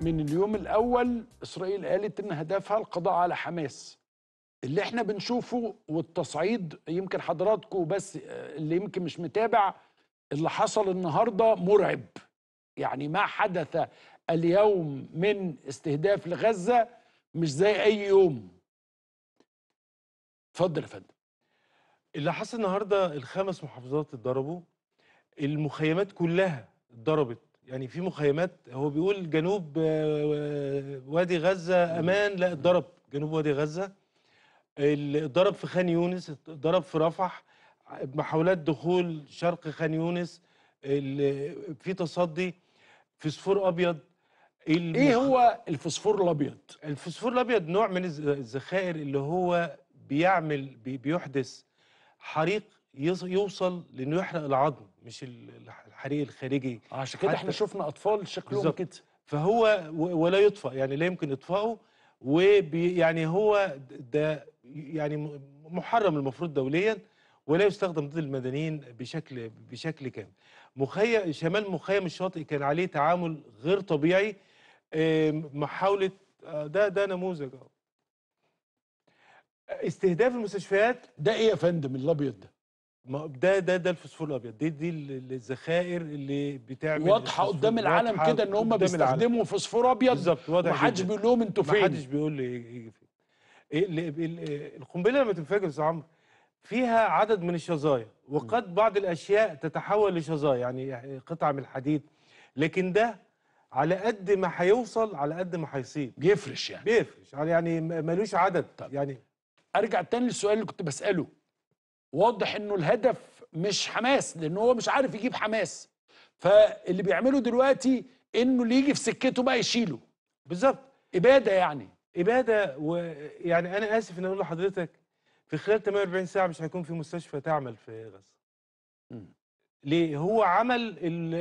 من اليوم الأول إسرائيل قالت إن هدفها القضاء على حماس اللي احنا بنشوفه والتصعيد يمكن حضراتكم بس آه، اللي يمكن مش متابع اللي حصل النهارده مرعب يعني ما حدث اليوم من استهداف لغزه مش زي اي يوم اتفضل يا فندم اللي حصل النهارده الخمس محافظات اتضربوا المخيمات كلها اتضربت يعني في مخيمات هو بيقول جنوب آه، آه، وادي غزه امان لا اتضرب جنوب وادي غزه اتضرب في خان يونس اتضرب في رفح محاولات دخول شرق خان يونس في تصدي فسفور ابيض المخ... ايه هو الفسفور الابيض الفسفور الابيض نوع من الذخائر اللي هو بيعمل بيحدث حريق يوصل لانه يحرق العظم مش الحريق الخارجي عشان كده احنا شفنا اطفال شكلهم كده فهو ولا يطفى يعني لا يمكن اطفائه ويعني هو ده يعني محرم المفروض دوليا ولا يستخدم ضد المدنيين بشكل بشكل كامل. مخيم شمال مخيم الشاطئ كان عليه تعامل غير طبيعي محاوله آه، ده ده نموذج اهو. استهداف المستشفيات ده ايه يا فندم الابيض ده؟ ما ده ده ده الفسفور الابيض دي دي الذخائر اللي بتعمل واضحه قدام العالم كده ان هم بيستخدموا فسفور ابيض بالظبط واضح محدش بيقول لهم انتوا فين محدش بيقول لي إيه، القنبله لما تنفجر يا عمرو فيها عدد من الشظايا وقد بعض الاشياء تتحول لشظايا يعني،, يعني قطعه من الحديد لكن ده على قد ما هيوصل على قد ما هيصيب بيفرش يعني بيفرش يعني ملوش عدد طب. يعني ارجع تاني للسؤال اللي كنت بساله واضح انه الهدف مش حماس لان هو مش عارف يجيب حماس فاللي بيعمله دلوقتي انه اللي يجي في سكته بقى يشيله بالظبط اباده يعني اباده ويعني انا اسف ان اقول لحضرتك في خلال 48 ساعه مش هيكون في مستشفى تعمل في غزه ليه هو عمل